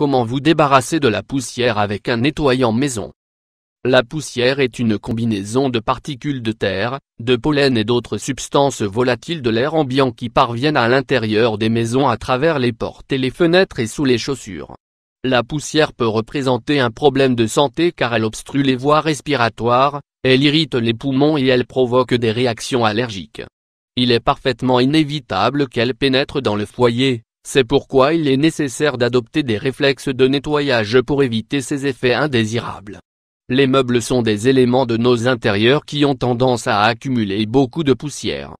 Comment vous débarrasser de la poussière avec un nettoyant maison La poussière est une combinaison de particules de terre, de pollen et d'autres substances volatiles de l'air ambiant qui parviennent à l'intérieur des maisons à travers les portes et les fenêtres et sous les chaussures. La poussière peut représenter un problème de santé car elle obstrue les voies respiratoires, elle irrite les poumons et elle provoque des réactions allergiques. Il est parfaitement inévitable qu'elle pénètre dans le foyer, c'est pourquoi il est nécessaire d'adopter des réflexes de nettoyage pour éviter ces effets indésirables. Les meubles sont des éléments de nos intérieurs qui ont tendance à accumuler beaucoup de poussière.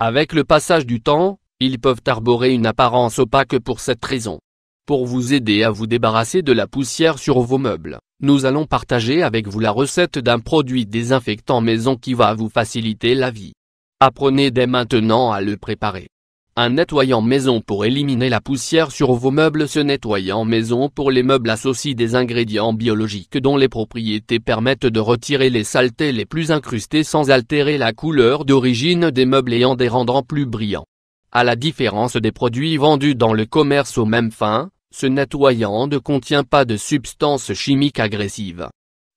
Avec le passage du temps, ils peuvent arborer une apparence opaque pour cette raison. Pour vous aider à vous débarrasser de la poussière sur vos meubles, nous allons partager avec vous la recette d'un produit désinfectant maison qui va vous faciliter la vie. Apprenez dès maintenant à le préparer. Un nettoyant maison pour éliminer la poussière sur vos meubles Ce nettoyant maison pour les meubles associe des ingrédients biologiques dont les propriétés permettent de retirer les saletés les plus incrustées sans altérer la couleur d'origine des meubles et en les rendant plus brillants. À la différence des produits vendus dans le commerce aux mêmes fins, ce nettoyant ne contient pas de substances chimiques agressives.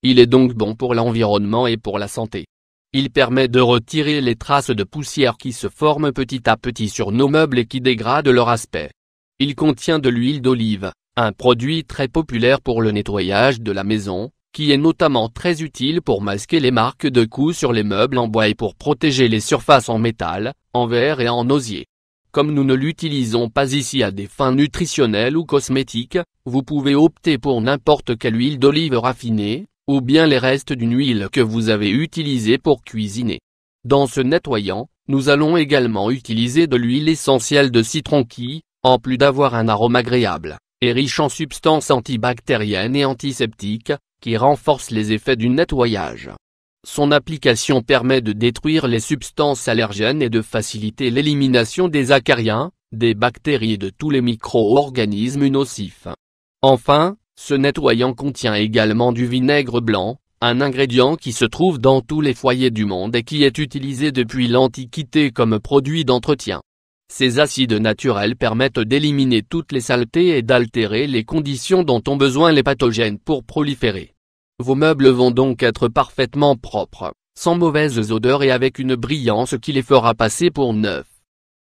Il est donc bon pour l'environnement et pour la santé. Il permet de retirer les traces de poussière qui se forment petit à petit sur nos meubles et qui dégradent leur aspect. Il contient de l'huile d'olive, un produit très populaire pour le nettoyage de la maison, qui est notamment très utile pour masquer les marques de coups sur les meubles en bois et pour protéger les surfaces en métal, en verre et en osier. Comme nous ne l'utilisons pas ici à des fins nutritionnelles ou cosmétiques, vous pouvez opter pour n'importe quelle huile d'olive raffinée, ou bien les restes d'une huile que vous avez utilisée pour cuisiner. Dans ce nettoyant, nous allons également utiliser de l'huile essentielle de citron qui, en plus d'avoir un arôme agréable, est riche en substances antibactériennes et antiseptiques, qui renforcent les effets du nettoyage. Son application permet de détruire les substances allergènes et de faciliter l'élimination des acariens, des bactéries et de tous les micro-organismes nocifs. Enfin, ce nettoyant contient également du vinaigre blanc, un ingrédient qui se trouve dans tous les foyers du monde et qui est utilisé depuis l'Antiquité comme produit d'entretien. Ces acides naturels permettent d'éliminer toutes les saletés et d'altérer les conditions dont ont besoin les pathogènes pour proliférer. Vos meubles vont donc être parfaitement propres, sans mauvaises odeurs et avec une brillance qui les fera passer pour neufs.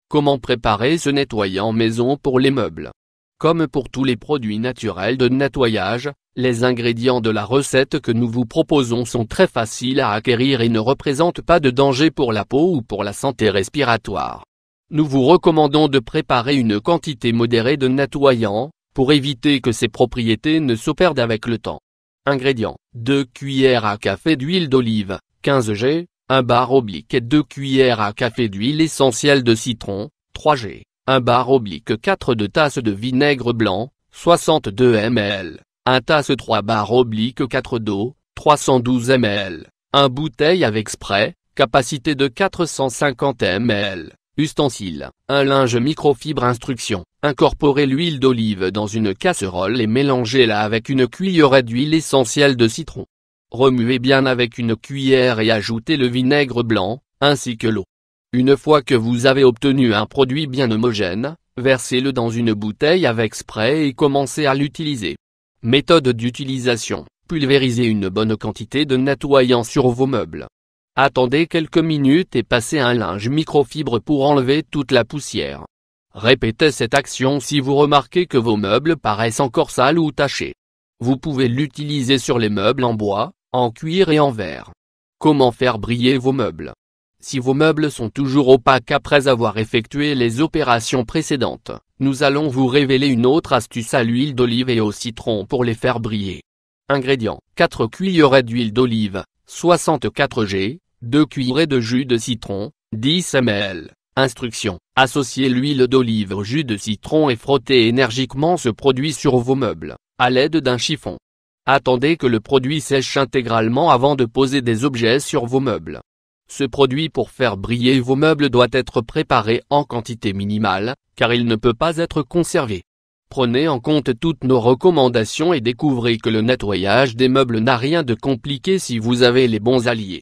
Comment préparer ce nettoyant maison pour les meubles comme pour tous les produits naturels de nettoyage, les ingrédients de la recette que nous vous proposons sont très faciles à acquérir et ne représentent pas de danger pour la peau ou pour la santé respiratoire. Nous vous recommandons de préparer une quantité modérée de nettoyant, pour éviter que ses propriétés ne se perdent avec le temps. Ingrédients 2 cuillères à café d'huile d'olive, 15 g, 1 bar oblique et 2 cuillères à café d'huile essentielle de citron, 3 g. 1 bar oblique 4 de tasse de vinaigre blanc, 62 ml, 1 tasse 3 bar oblique 4 d'eau, 312 ml, 1 bouteille avec spray, capacité de 450 ml. Ustensile, un linge microfibre instruction. Incorporez l'huile d'olive dans une casserole et mélangez-la avec une cuillerée d'huile essentielle de citron. Remuez bien avec une cuillère et ajoutez le vinaigre blanc, ainsi que l'eau. Une fois que vous avez obtenu un produit bien homogène, versez-le dans une bouteille avec spray et commencez à l'utiliser. Méthode d'utilisation. Pulvérisez une bonne quantité de nettoyant sur vos meubles. Attendez quelques minutes et passez un linge microfibre pour enlever toute la poussière. Répétez cette action si vous remarquez que vos meubles paraissent encore sales ou tachés. Vous pouvez l'utiliser sur les meubles en bois, en cuir et en verre. Comment faire briller vos meubles si vos meubles sont toujours opaques après avoir effectué les opérations précédentes, nous allons vous révéler une autre astuce à l'huile d'olive et au citron pour les faire briller. Ingrédients 4 cuillerées d'huile d'olive, 64 g, 2 cuillerées de jus de citron, 10 ml. Instructions Associez l'huile d'olive au jus de citron et frottez énergiquement ce produit sur vos meubles, à l'aide d'un chiffon. Attendez que le produit sèche intégralement avant de poser des objets sur vos meubles. Ce produit pour faire briller vos meubles doit être préparé en quantité minimale, car il ne peut pas être conservé. Prenez en compte toutes nos recommandations et découvrez que le nettoyage des meubles n'a rien de compliqué si vous avez les bons alliés.